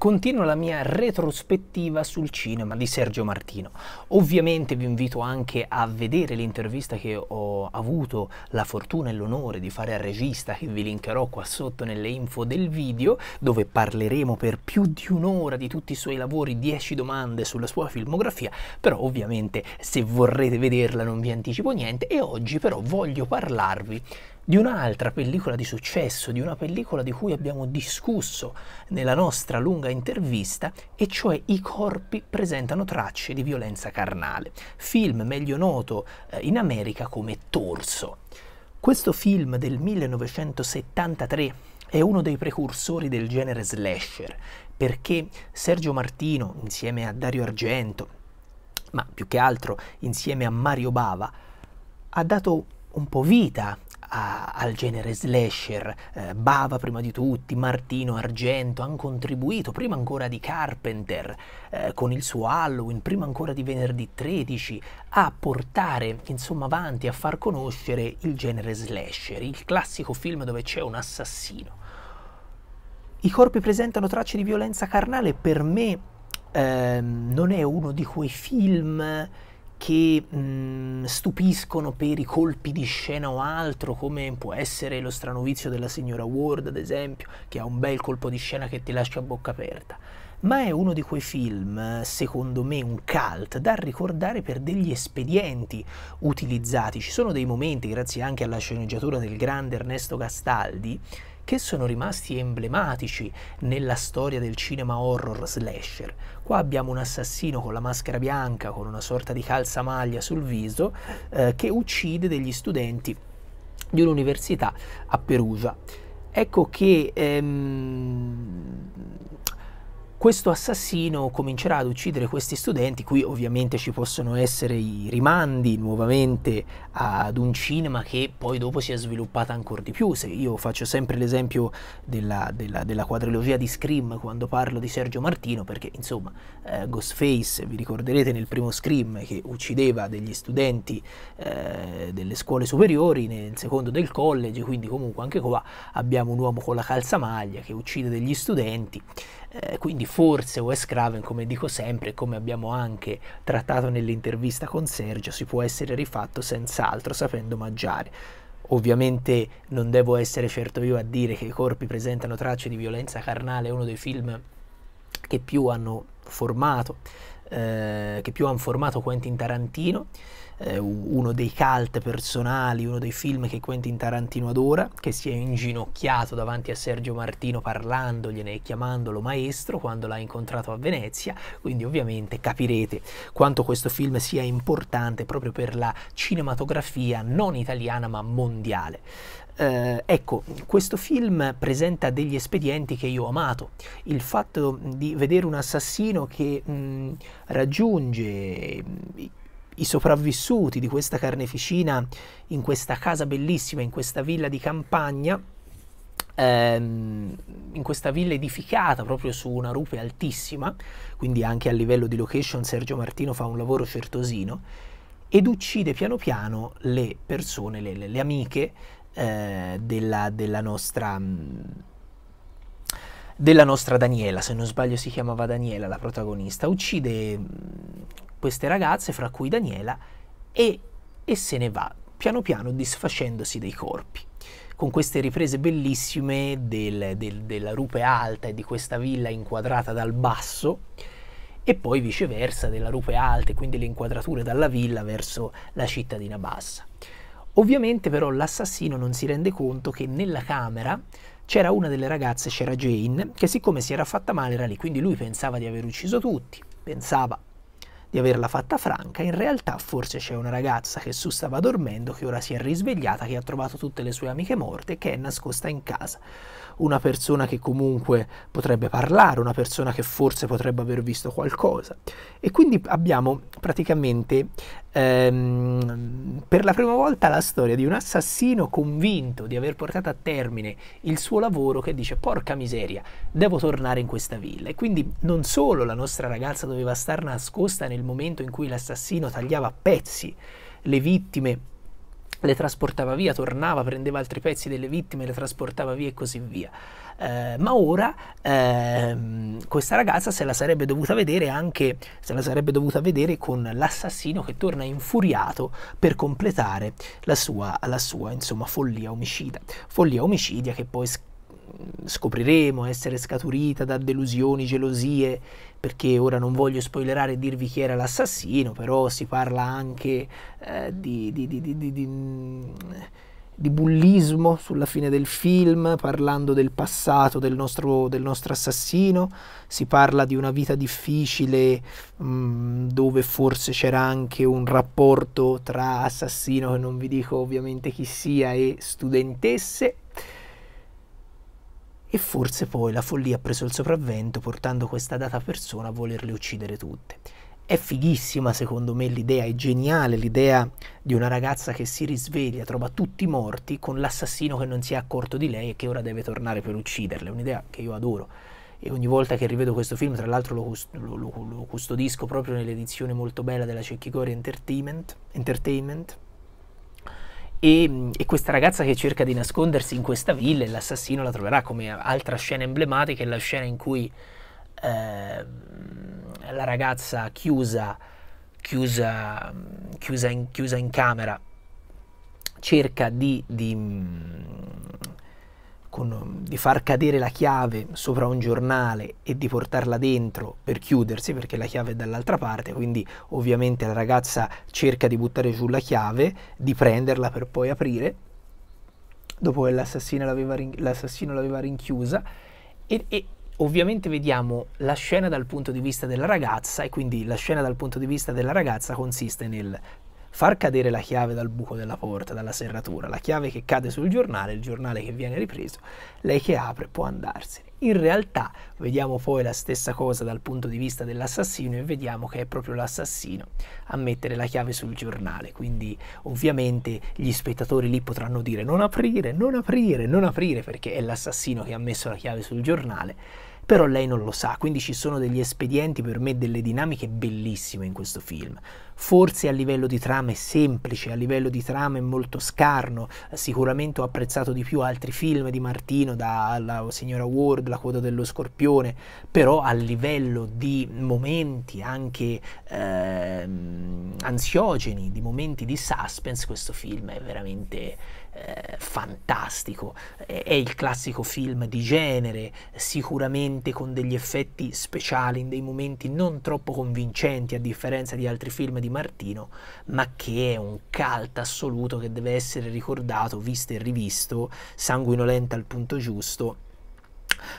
continuo la mia retrospettiva sul cinema di Sergio Martino. Ovviamente vi invito anche a vedere l'intervista che ho avuto la fortuna e l'onore di fare al regista, che vi linkerò qua sotto nelle info del video, dove parleremo per più di un'ora di tutti i suoi lavori, 10 domande sulla sua filmografia, però ovviamente se vorrete vederla non vi anticipo niente e oggi però voglio parlarvi di un'altra pellicola di successo, di una pellicola di cui abbiamo discusso nella nostra lunga intervista, e cioè I corpi presentano tracce di violenza carnale, film meglio noto eh, in America come Torso. Questo film del 1973 è uno dei precursori del genere slasher, perché Sergio Martino, insieme a Dario Argento, ma più che altro insieme a Mario Bava, ha dato un po' vita a, al genere slasher. Eh, Bava prima di tutti, Martino, Argento hanno contribuito prima ancora di Carpenter eh, con il suo Halloween, prima ancora di venerdì 13 a portare insomma avanti, a far conoscere il genere slasher, il classico film dove c'è un assassino. I corpi presentano tracce di violenza carnale, per me ehm, non è uno di quei film che mh, mm, stupiscono per i colpi di scena o altro, come può essere lo strano vizio della signora Ward, ad esempio, che ha un bel colpo di scena che ti lascia a bocca aperta. Ma è uno di quei film, secondo me un cult, da ricordare per degli espedienti utilizzati. Ci sono dei momenti, grazie anche alla sceneggiatura del grande Ernesto Castaldi, che sono rimasti emblematici nella storia del cinema horror slasher. Qua abbiamo un assassino con la maschera bianca, con una sorta di calzamaglia sul viso, eh, che uccide degli studenti di un'università a Perugia. Ecco che ehm, questo assassino comincerà ad uccidere questi studenti, qui ovviamente ci possono essere i rimandi nuovamente ad un cinema che poi dopo si è sviluppato ancora di più, se io faccio sempre l'esempio della, della, della, quadrilogia di Scream quando parlo di Sergio Martino, perché insomma eh, Ghostface, vi ricorderete nel primo Scream che uccideva degli studenti eh, delle scuole superiori, nel secondo del college, quindi comunque anche qua abbiamo un uomo con la calzamaglia che uccide degli studenti, eh, quindi forse Wes Craven, come dico sempre, come abbiamo anche trattato nell'intervista con Sergio, si può essere rifatto senz'altro sapendo mangiare. Ovviamente non devo essere certo io a dire che i corpi presentano tracce di violenza carnale, è uno dei film che più hanno formato, eh, che più hanno formato Quentin Tarantino eh, uno dei cult personali, uno dei film che Quentin Tarantino adora, che si è inginocchiato davanti a Sergio Martino parlandogliene e chiamandolo maestro quando l'ha incontrato a Venezia, quindi ovviamente capirete quanto questo film sia importante proprio per la cinematografia non italiana ma mondiale. Eh, ecco, questo film presenta degli espedienti che io ho amato. Il fatto di vedere un assassino che mh, mm, raggiunge i sopravvissuti di questa carneficina in questa casa bellissima, in questa villa di campagna, ehm, in questa villa edificata proprio su una rupe altissima, quindi anche a livello di location Sergio Martino fa un lavoro certosino, ed uccide piano piano le persone, le, le, le amiche eh, della, della, nostra... Mh, della nostra Daniela, se non sbaglio si chiamava Daniela la protagonista, uccide mm, queste ragazze, fra cui Daniela, e, e se ne va, piano piano disfacendosi dei corpi con queste riprese bellissime del, del, della rupe alta e di questa villa inquadrata dal basso e poi viceversa della rupe alta e quindi le inquadrature dalla villa verso la cittadina bassa. Ovviamente però l'assassino non si rende conto che nella camera c'era una delle ragazze, c'era Jane, che siccome si era fatta male era lì, quindi lui pensava di aver ucciso tutti, pensava di averla fatta franca, in realtà forse c'è una ragazza che su stava dormendo, che ora si è risvegliata, che ha trovato tutte le sue amiche morte e che è nascosta in casa una persona che comunque potrebbe parlare, una persona che forse potrebbe aver visto qualcosa. E quindi abbiamo praticamente ehm, per la prima volta la storia di un assassino convinto di aver portato a termine il suo lavoro che dice porca miseria, devo tornare in questa villa. E quindi non solo la nostra ragazza doveva star nascosta nel momento in cui l'assassino tagliava a pezzi le vittime le trasportava via, tornava, prendeva altri pezzi delle vittime, le trasportava via e così via. Eh, ma ora ehm, questa ragazza se la sarebbe dovuta vedere anche se la sarebbe dovuta vedere con l'assassino che torna infuriato per completare la sua, la sua insomma, follia omicida. Follia omicidia che poi scopriremo essere scaturita da delusioni, gelosie, perché ora non voglio spoilerare e dirvi chi era l'assassino, però si parla anche eh, di, di, di, di, bullismo sulla fine del film, parlando del passato del nostro, del nostro assassino, si parla di una vita difficile mh, mm, dove forse c'era anche un rapporto tra assassino, che non vi dico ovviamente chi sia, e studentesse, e forse poi la follia ha preso il sopravvento portando questa data persona a volerle uccidere tutte. È fighissima secondo me l'idea, è geniale l'idea di una ragazza che si risveglia, trova tutti morti con l'assassino che non si è accorto di lei e che ora deve tornare per ucciderle. è un'idea che io adoro e ogni volta che rivedo questo film, tra l'altro lo, lo, lo, lo custodisco proprio nell'edizione molto bella della Cecchigori Entertainment, Entertainment e, e, questa ragazza che cerca di nascondersi in questa villa e l'assassino la troverà come altra scena emblematica è la scena in cui eh, la ragazza chiusa, chiusa, chiusa, in, chiusa in camera cerca di, di, con, um, di far cadere la chiave sopra un giornale e di portarla dentro per chiudersi perché la chiave è dall'altra parte, quindi ovviamente la ragazza cerca di buttare giù la chiave, di prenderla per poi aprire, dopo che l'assassino l'aveva, rin- l'assassino l'aveva rinchiusa e, e ovviamente vediamo la scena dal punto di vista della ragazza e quindi la scena dal punto di vista della ragazza consiste nel far cadere la chiave dal buco della porta, dalla serratura, la chiave che cade sul giornale, il giornale che viene ripreso, lei che apre può andarsene. In realtà vediamo poi la stessa cosa dal punto di vista dell'assassino e vediamo che è proprio l'assassino a mettere la chiave sul giornale, quindi ovviamente gli spettatori lì potranno dire non aprire, non aprire, non aprire perché è l'assassino che ha messo la chiave sul giornale però lei non lo sa, quindi ci sono degli espedienti, per me delle dinamiche bellissime in questo film. Forse a livello di trama è semplice, a livello di trama è molto scarno, sicuramente ho apprezzato di più altri film di Martino, dalla signora Ward, La coda dello scorpione, però a livello di momenti anche eh, ansiogeni, di momenti di suspense, questo film è veramente eh, fantastico, è, è il classico film di genere, sicuramente veramente con degli effetti speciali, in dei momenti non troppo convincenti a differenza di altri film di Martino, ma che è un cult assoluto che deve essere ricordato, visto e rivisto, sanguinolente al punto giusto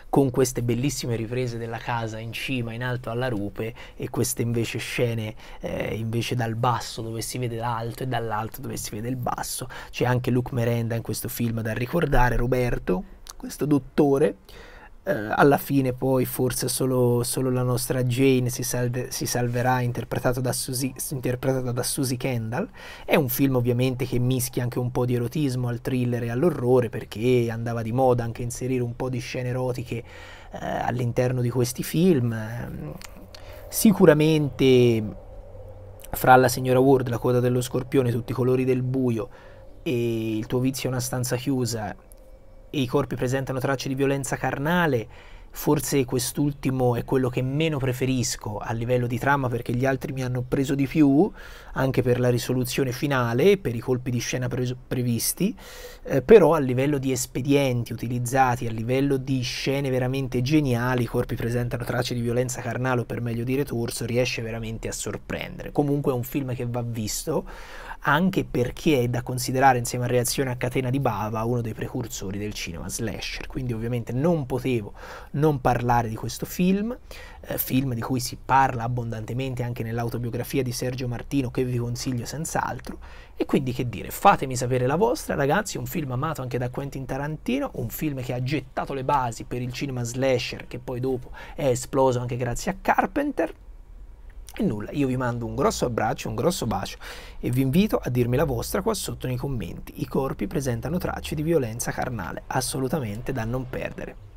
con queste bellissime riprese della casa in cima, in alto alla rupe e queste invece scene eh, invece dal basso dove si vede l'alto e dall'alto dove si vede il basso. C'è anche Luke Merenda in questo film da ricordare, Roberto, questo dottore eh, alla fine poi forse solo, solo la nostra Jane si, salve, si salverà interpretata da, Susie, interpretata da Susie Kendall. È un film ovviamente che mischia anche un po' di erotismo al thriller e all'orrore perché andava di moda anche inserire un po' di scene erotiche eh, all'interno di questi film. Sicuramente fra la signora Ward, la coda dello scorpione, tutti i colori del buio e il tuo vizio è una stanza chiusa e i corpi presentano tracce di violenza carnale, forse quest'ultimo è quello che meno preferisco a livello di trama perché gli altri mi hanno preso di più, anche per la risoluzione finale, e per i colpi di scena pre- previsti, eh, però a livello di espedienti utilizzati, a livello di scene veramente geniali, i corpi presentano tracce di violenza carnale o per meglio dire torso, riesce veramente a sorprendere. Comunque è un film che va visto, anche perché è da considerare insieme a Reazione a Catena di Bava uno dei precursori del cinema slasher, quindi ovviamente non potevo non parlare di questo film, eh, film di cui si parla abbondantemente anche nell'autobiografia di Sergio Martino che vi consiglio senz'altro, e quindi che dire, fatemi sapere la vostra ragazzi, un film amato anche da Quentin Tarantino, un film che ha gettato le basi per il cinema slasher che poi dopo è esploso anche grazie a Carpenter, e nulla, io vi mando un grosso abbraccio, un grosso bacio e vi invito a dirmi la vostra qua sotto nei commenti. I corpi presentano tracce di violenza carnale, assolutamente da non perdere.